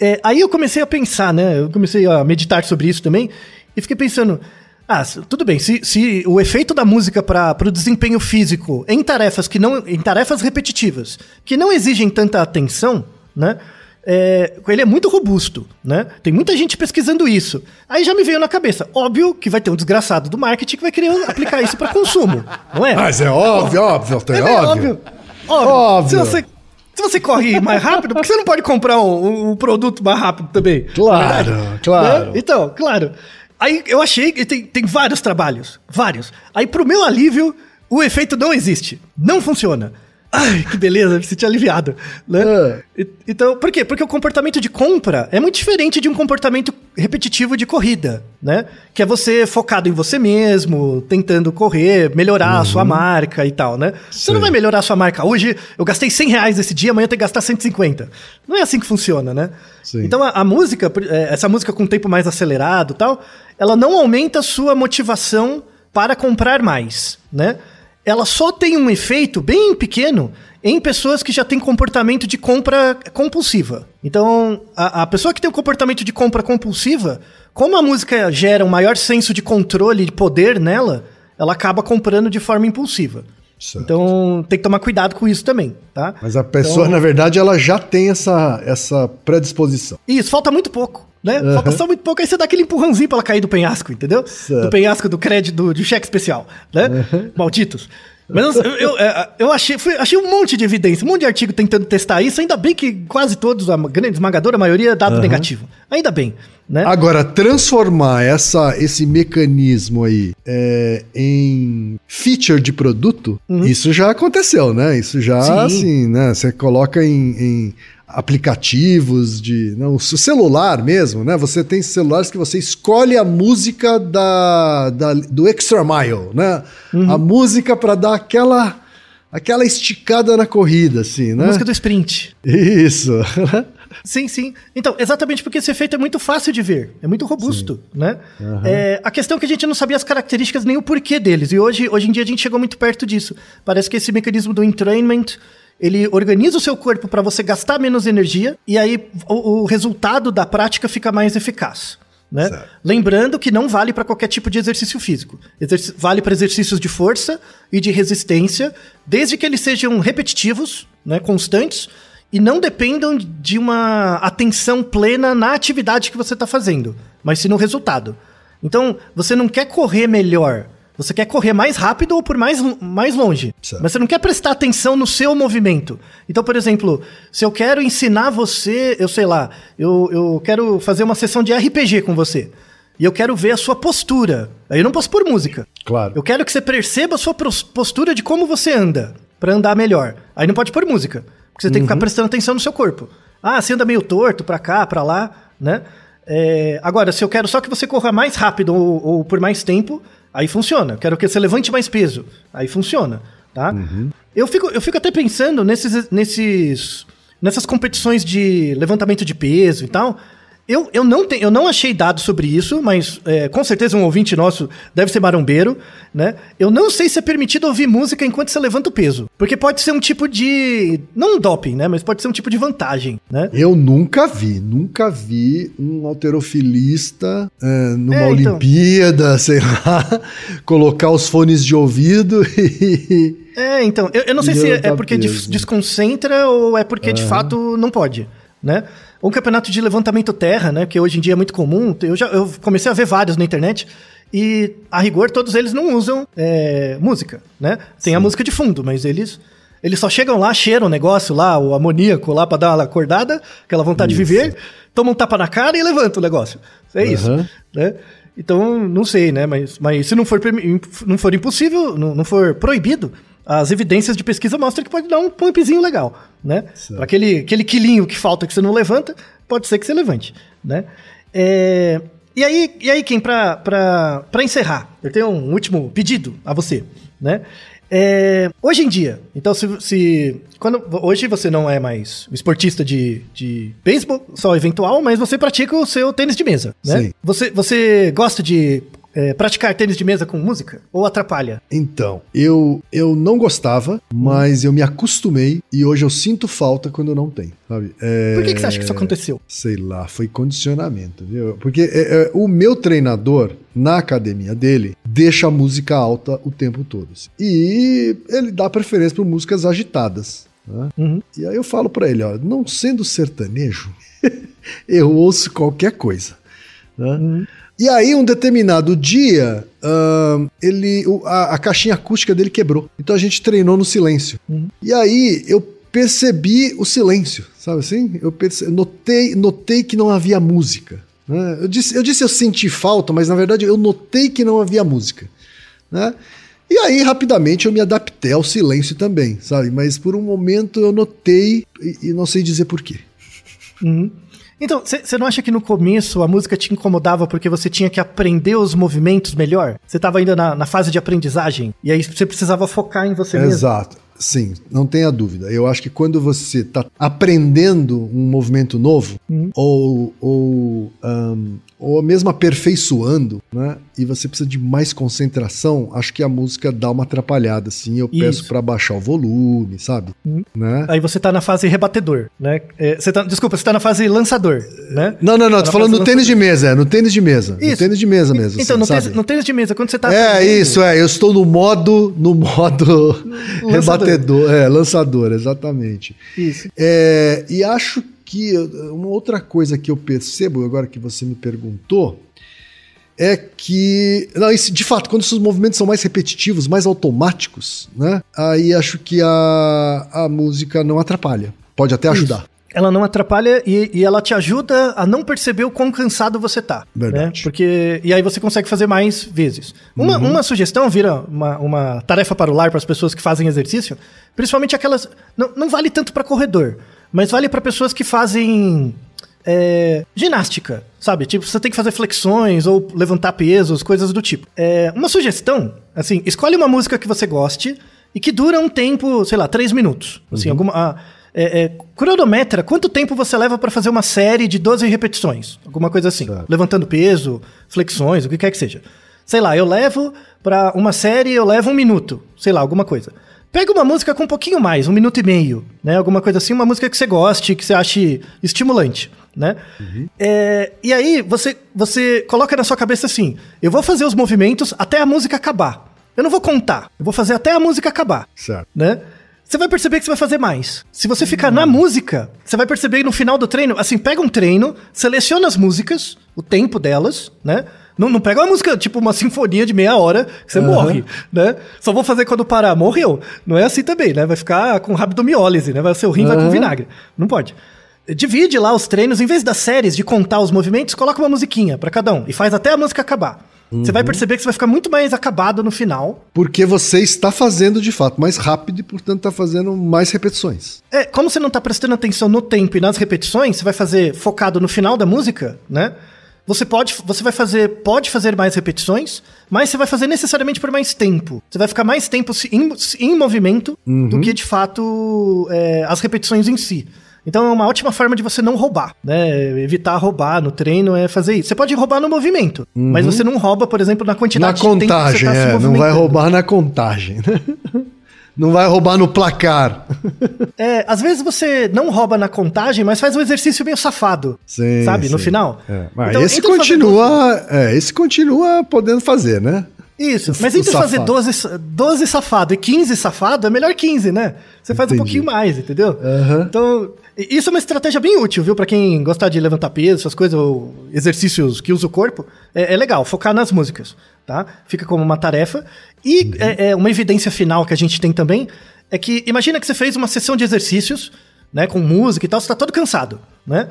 É, aí eu comecei a pensar, né? Eu comecei a meditar sobre isso também e fiquei pensando. Ah, tudo bem. Se, se o efeito da música para o desempenho físico em tarefas que não, em tarefas repetitivas, que não exigem tanta atenção, né? é, ele é muito robusto, né? Tem muita gente pesquisando isso. Aí já me veio na cabeça, óbvio que vai ter um desgraçado do marketing que vai querer aplicar isso para consumo, não é? Mas é óbvio, óbvio, é, é óbvio. óbvio. Óbvio. óbvio. Se você se você corre mais rápido, porque você não pode comprar um, um produto mais rápido também. Claro, né? claro. Né? Então, claro. Aí eu achei que tem, tem vários trabalhos, vários. Aí pro meu alívio, o efeito não existe, não funciona. Ai, que beleza, me senti aliviado. Né? Ah. então, por quê? Porque o comportamento de compra é muito diferente de um comportamento repetitivo de corrida, né? Que é você focado em você mesmo, tentando correr, melhorar uhum. a sua uhum. marca e tal, né? Sim. Você não vai melhorar a sua marca. Hoje eu gastei 100 reais nesse dia, amanhã eu tenho que gastar 150. Não é assim que funciona, né? Sim. Então a, a, música, é, essa música com um tempo mais acelerado tal, ela não aumenta a sua motivação para comprar mais, né? ela só tem um efeito bem pequeno em pessoas que já têm comportamento de compra compulsiva. Então, a, a pessoa que tem o um comportamento de compra compulsiva, como a música gera um maior senso de controle e poder nela, ela acaba comprando de forma impulsiva. Certo. Então tem que tomar cuidado com isso também, tá? Mas a pessoa, então... na verdade, ela já tem essa, essa predisposição. Isso, falta muito pouco né? Uhum. Falta só muito pouco, aí você dá aquele empurrãozinho pra ela cair do penhasco, entendeu? Certo. Do penhasco do crédito, do cheque especial, né? Uhum. Malditos. Mas eu, eu, é, é, eu achei, fui, achei um monte de evidência, um monte de artigo tentando testar isso, ainda bem que quase todos, a grande esmagadora maioria, dado uhum. negativo. Ainda bem. Né? Agora, transformar essa, esse mecanismo aí é, em feature de produto, uhum. isso já aconteceu, né? Isso já, Sim. assim, né? Você coloca em, em aplicativos de não o celular mesmo, né? Você tem celulares que você escolhe a música da, da do extra mile, né? Uhum. A música para dar aquela aquela esticada na corrida, assim, né? A música do sprint. Isso. [LAUGHS] sim, sim. Então, exatamente porque esse efeito é muito fácil de ver, é muito robusto, sim. né? Uhum. É, a questão é que a gente não sabia as características nem o porquê deles, e hoje, hoje em dia a gente chegou muito perto disso. Parece que esse mecanismo do entrainment ele organiza o seu corpo para você gastar menos energia e aí o, o resultado da prática fica mais eficaz. Né? Lembrando que não vale para qualquer tipo de exercício físico. Exerc vale para exercícios de força e de resistência, desde que eles sejam repetitivos, né, constantes, e não dependam de uma atenção plena na atividade que você está fazendo, mas sim no resultado. Então, você não quer correr melhor, você quer correr mais rápido ou por mais, mais longe. Certo. Mas você não quer prestar atenção no seu movimento. Então, por exemplo, se eu quero ensinar você, eu sei lá, eu, eu quero fazer uma sessão de RPG com você. E eu quero ver a sua postura. Aí eu não posso pôr música. Claro. Eu quero que você perceba a sua postura de como você anda, para andar melhor. Aí não pode pôr música, porque você uhum. tem que ficar uhum. prestando atenção no seu corpo. Ah, você anda meio torto, para cá, para lá, né? É, agora, se eu quero só que você corra mais rápido ou, ou, por mais tempo, Aí funciona. Quero que você levante mais peso. Aí funciona, tá? Uhum. Eu, fico, eu fico até pensando nesses, nesses, nessas competições de levantamento de peso e tal. Eu, eu, não tenho, eu não achei dados sobre isso, mas é, com certeza um ouvinte nosso deve ser marombeiro, né? Eu não sei se é permitido ouvir música enquanto você levanta o peso. Porque pode ser um tipo de. Não um doping, né? Mas pode ser um tipo de vantagem, né? Eu nunca vi, nunca vi um alterofilista é, numa é, então... Olimpíada, [LAUGHS] sei lá, colocar os fones de ouvido [LAUGHS] e. É, então, eu, eu não sei se é, porque desconcentra ou é porque de fato não pode, né? um campeonato de levantamento terra, né? Que hoje em dia é muito comum. Eu já eu comecei a ver vários na internet. E a rigor, todos eles não usam é, música, né? Tem Sim. a música de fundo, mas eles. Eles só chegam lá, cheiram o negócio lá, o amoníaco lá para dar uma acordada, aquela vontade isso. de viver, tomam um tapa na cara e levantam o negócio. É uhum. isso, né? Então, não sei, né? Mas, mas se não for, não for impossível, não, não for proibido, as evidências de pesquisa mostram que pode dar um pumpzinho legal, né? Para aquele, aquele quilinho que falta que você não levanta, pode ser que você levante, né? É, e aí, e aí quem para encerrar, eu tenho um último pedido a você, né? É, hoje em dia, então se, se, quando, hoje você não é mais esportista de, de beisebol, só eventual, mas você pratica o seu tênis de mesa, né? Sim. Você, você gosta de é, praticar tênis de mesa com música? Ou atrapalha? Então, eu, eu não gostava, mas eu me acostumei e hoje eu sinto falta quando não tem. sabe? É, Por que, que você acha que isso aconteceu? Sei lá, foi condicionamento, viu? Porque é, é o meu treinador, na academia dele, deixa a música alta o tempo todo. Assim. E ele dá preferência para músicas agitadas. Né? Uhum. E aí eu falo para ele, ó, não sendo sertanejo, [LAUGHS] eu ouço qualquer coisa. Né? Uhum. E aí, um determinado dia, uh, ele, a, a, caixinha acústica dele quebrou. Então a gente treinou no silêncio. Uhum. E aí eu percebi o silêncio, sabe assim? Eu perce... notei, notei que não havia música. Né? Eu, disse, eu disse eu senti falta, mas na verdade eu notei que não havia música. Né? E aí, rapidamente, eu me adaptei ao silêncio também, sabe? Mas por um momento eu notei e, e não sei dizer porquê. Uhum. Então, você não acha que no começo a música te incomodava porque você tinha que aprender os movimentos melhor? Você estava ainda na, na, fase de aprendizagem e aí você precisava focar em você mesmo. Exato. Sim, não tenha dúvida. Eu acho que quando você está aprendendo um movimento novo, uhum. ou, ou um, ou mesmo aperfeiçoando, né? E você precisa de mais concentração, acho que a música dá uma atrapalhada, assim. Eu peço para baixar o volume, sabe? Uhum. Né? Aí você tá na fase rebatedor, né? É, você tá, desculpa, você tá na fase lançador, né? Não, não, não, tá tô falando no tênis de mesa, é, no tênis de mesa. Isso. No tênis de mesa mesmo. Então, assim, no, sabe? Tênis, no tênis de mesa, quando você tá. É, isso, é. Eu estou no modo, no modo rebatedor, é, lançador, exatamente. Isso. É, e acho que que uma outra coisa que eu percebo agora que você me perguntou é que não, isso, de fato quando esses movimentos são mais repetitivos, mais automáticos, né? Aí acho que a, a música não atrapalha, pode até ajudar. Isso. Ela não atrapalha e, e, ela te ajuda a não perceber o quão cansado você tá. Né? Verdade. Né? Porque, e aí você consegue fazer mais vezes. Uma, uhum. uma sugestão vira uma, uma tarefa para o lar para as pessoas que fazem exercício, principalmente aquelas. Não, não vale tanto para corredor, mas vale para pessoas que fazem é, ginástica, sabe? Tipo, você tem que fazer flexões ou levantar pesos, coisas do tipo. É, uma sugestão, assim, escolhe uma música que você goste e que dura um tempo, sei lá, três minutos. Assim, uhum. Assim, alguma. A, ah, é, é, cronometra quanto tempo você leva para fazer uma série de 12 repetições, alguma coisa assim, levantando peso, flexões, o que quer que seja. Sei lá, eu levo para uma série, eu levo um minuto, sei lá, alguma coisa. Pega uma música com um pouquinho mais, um minuto e meio, né? Alguma coisa assim, uma música que você goste, que você ache estimulante, né? Uhum. É, e aí você, você coloca na sua cabeça assim: eu vou fazer os movimentos até a música acabar. Eu não vou contar, eu vou fazer até a música acabar. Certo. Né? Você vai perceber que você vai fazer mais. Se você ficar uhum. na música, você vai perceber no final do treino, assim, pega um treino, seleciona as músicas, o tempo delas, né? Não, não pega uma música, tipo uma sinfonia de meia hora, que você uhum. morre, né? Só vou fazer quando parar. Morreu. Não é assim também, né? Vai ficar com rabdomiólise, né? Vai, ser o rim uhum. vai com vinagre. Não pode divide lá os treinos, em vez das séries de contar os movimentos, coloca uma musiquinha para cada um e faz até a música acabar. Uhum. Você vai uhum. perceber que você vai ficar muito mais acabado no final. Porque você está fazendo de fato mais rápido e, portanto, está fazendo mais repetições. É, como você não está prestando atenção no tempo e nas repetições, você vai fazer focado no final da música, né? Você pode, você vai fazer, pode fazer mais repetições, mas você vai fazer necessariamente por mais tempo. Você vai ficar mais tempo em, em movimento uhum. do que de fato é, as repetições em si. Então é uma ótima forma de você não roubar, né? Evitar roubar no treino é fazer isso. Você pode roubar no movimento, uhum. mas você não rouba, por exemplo, na quantidade na de contagem, tempo que você tá é, Não vai roubar na contagem, né? [LAUGHS] Não vai roubar no placar. [LAUGHS] é, às vezes você não rouba na contagem, mas faz um exercício meio safado. Sim, sabe? Sim. No final. É. Mas então, esse então continua. Fazendo... É, esse continua podendo fazer, né? Isso, mas entre fazer 12, 12 safado e 15 safado, é melhor 15, né? Você faz Entendi. um pouquinho mais, entendeu? Uhum. Então, isso é uma estratégia bem útil, viu? Para quem gosta de levantar peso, essas coisas, ou exercícios que usa o corpo, é, é legal, focar nas músicas, tá? Fica como uma tarefa. E uhum. é, é uma evidência final que a gente tem também é que, imagina que você fez uma sessão de exercícios, né, com música e tal, você tá todo cansado, né?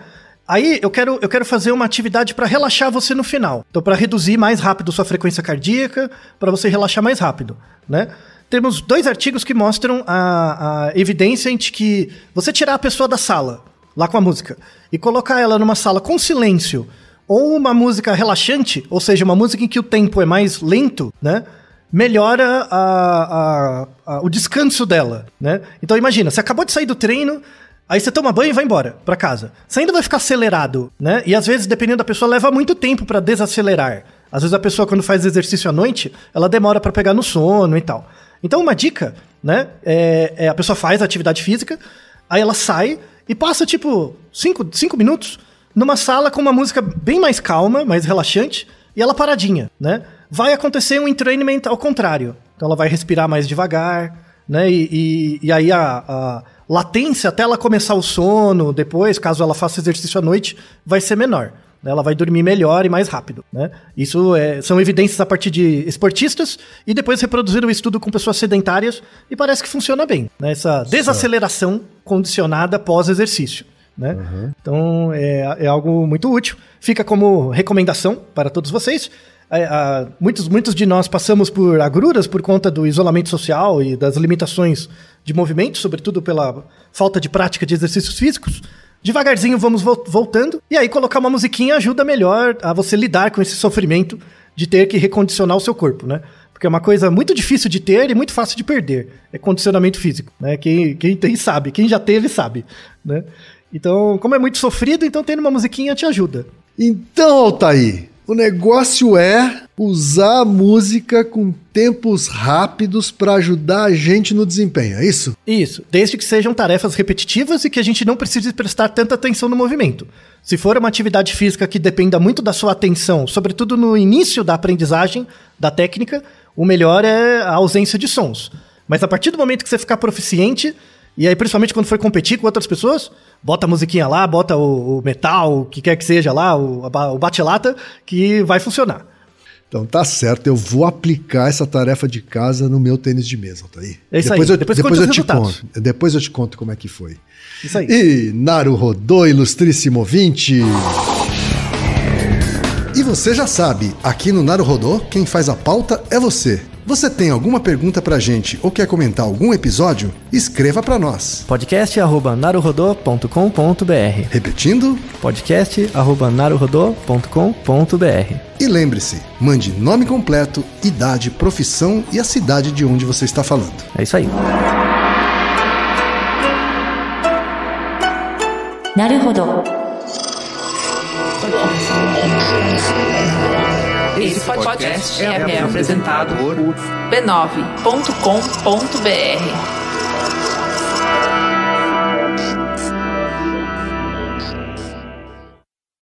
Aí eu quero, eu quero fazer uma atividade para relaxar você no final. Então, para reduzir mais rápido sua frequência cardíaca, para você relaxar mais rápido, né? Temos dois artigos que mostram a, a evidência de que você tirar a pessoa da sala, lá com a música, e colocar ela numa sala com silêncio, ou uma música relaxante, ou seja, uma música em que o tempo é mais lento, né? Melhora a, a, a, o descanso dela, né? Então imagina, você acabou de sair do treino, Aí você toma banho e vai embora para casa. Você ainda vai ficar acelerado, né? E às vezes, dependendo da pessoa, leva muito tempo para desacelerar. Às vezes a pessoa quando faz exercício à noite, ela demora para pegar no sono e tal. Então uma dica, né? É, é, a pessoa faz atividade física, aí ela sai e passa tipo cinco minutos numa sala com uma música bem mais calma, mais relaxante, e ela paradinha, né? Vai acontecer um entrainment ao contrário. Então ela vai respirar mais devagar, né? E, e, e aí a, a latência até ela começar o sono, depois, caso ela faça exercício à noite, vai ser menor. Né? Ela vai dormir melhor e mais rápido. Né? Isso é, são evidências a partir de esportistas e depois reproduziram o estudo com pessoas sedentárias e parece que funciona bem. Né? Essa desaceleração condicionada pós-exercício. Né? Uhum. Então é, é algo muito útil. Fica como recomendação para todos vocês. É, a, muitos, muitos de nós passamos por agruras por conta do isolamento social e das limitações de movimento, sobretudo pela falta de prática de exercícios físicos, devagarzinho vamos voltando. E aí colocar uma musiquinha ajuda melhor a você lidar com esse sofrimento de ter que recondicionar o seu corpo, né? Porque é uma coisa muito difícil de ter e muito fácil de perder. É condicionamento físico, né? Quem, quem tem sabe, quem já teve sabe, né? Então, como é muito sofrido, então tendo uma musiquinha te ajuda. Então, Altair, o negócio é usar a música com tempos rápidos para ajudar a gente no desempenho, é isso? Isso, desde que sejam tarefas repetitivas e que a gente não precise prestar tanta atenção no movimento. Se for uma atividade física que dependa muito da sua atenção, sobretudo no início da aprendizagem da técnica, o melhor é a ausência de sons. Mas a partir do momento que você ficar proficiente, e aí principalmente quando for competir com outras pessoas, bota a musiquinha lá, bota o, o metal, o que quer que seja lá, o, batelata, o bate-lata, que vai funcionar. Então tá certo, eu vou aplicar essa tarefa de casa no meu tênis de mesa, tá aí. É isso depois aí. Eu, depois, depois eu te conto. Depois eu te conto como é que foi. Isso aí. E Naru Rodô, ilustríssimo ouvinte. E você já sabe, aqui no Naru Rodô, quem faz a pauta é você. Você tem alguma pergunta pra gente ou quer comentar algum episódio? Escreva para nós. Podcast arroba podcast@naruhodô.com.br. Repetindo? podcast arroba podcast@naruhodô.com.br. E lembre-se, mande nome completo, idade, profissão e a cidade de onde você está falando. É isso aí. Naruhodô. podcast é, é apresentado por b9.com.br.